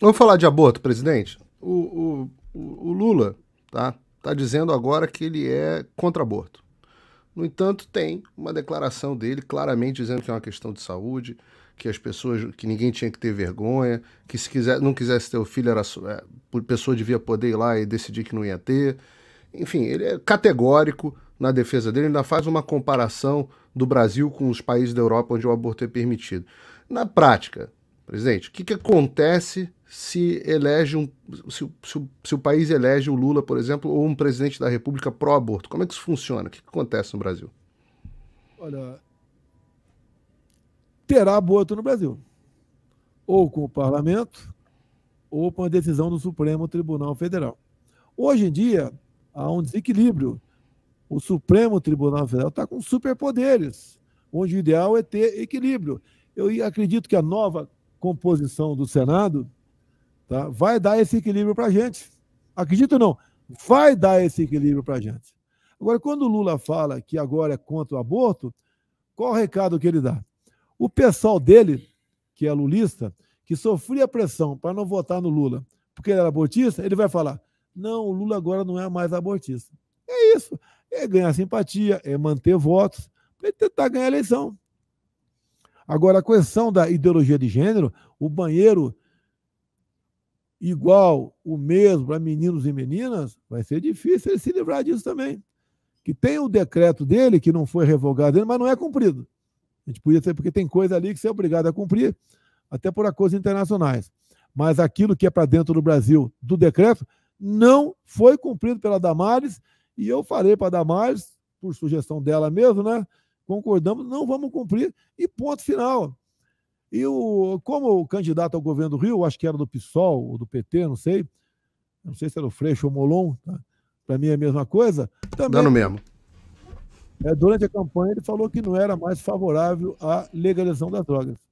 Vamos falar de aborto, presidente? O, o, o Lula está tá dizendo agora que ele é contra aborto. No entanto, tem uma declaração dele claramente dizendo que é uma questão de saúde, que as pessoas, que ninguém tinha que ter vergonha, que se quiser, não quisesse ter o filho, era, é, a pessoa devia poder ir lá e decidir que não ia ter. Enfim, ele é categórico na defesa dele, ainda faz uma comparação do Brasil com os países da Europa onde o aborto é permitido. Na prática, Presidente, o que, que acontece se elege um. Se, se, se, o país elege o Lula, por exemplo, ou um presidente da República pró-aborto? Como é que isso funciona? O que, que acontece no Brasil? Olha. Terá aborto no Brasil. Ou com o parlamento, ou com a decisão do Supremo Tribunal Federal. Hoje em dia, há um desequilíbrio. O Supremo Tribunal Federal está com superpoderes, onde o ideal é ter equilíbrio. Eu acredito que a nova composição do Senado, tá? vai dar esse equilíbrio para a gente. Acredito não, vai dar esse equilíbrio para a gente. Agora, quando o Lula fala que agora é contra o aborto, qual o recado que ele dá? O pessoal dele, que é lulista, que sofria pressão para não votar no Lula, porque ele era abortista, ele vai falar: não, o Lula agora não é mais abortista. É isso. É ganhar simpatia, é manter votos, para é ele tentar ganhar a eleição. Agora, a questão da ideologia de gênero, o banheiro igual, o mesmo para meninos e meninas, vai ser difícil ele se livrar disso também. Que tem o decreto dele, que não foi revogado, mas não é cumprido. A gente podia ser, porque tem coisa ali que você é obrigado a cumprir, até por acordos internacionais. Mas aquilo que é para dentro do Brasil do decreto não foi cumprido pela Damares, e eu falei para a Damares, por sugestão dela mesmo, né? concordamos, não vamos cumprir, e ponto final. E o, como o candidato ao governo do Rio, acho que era do PSOL ou do PT, não sei, não sei se era o Freixo ou o Molon, tá? para mim é a mesma coisa. Também, Dando mesmo. É, durante a campanha, ele falou que não era mais favorável à legalização das drogas.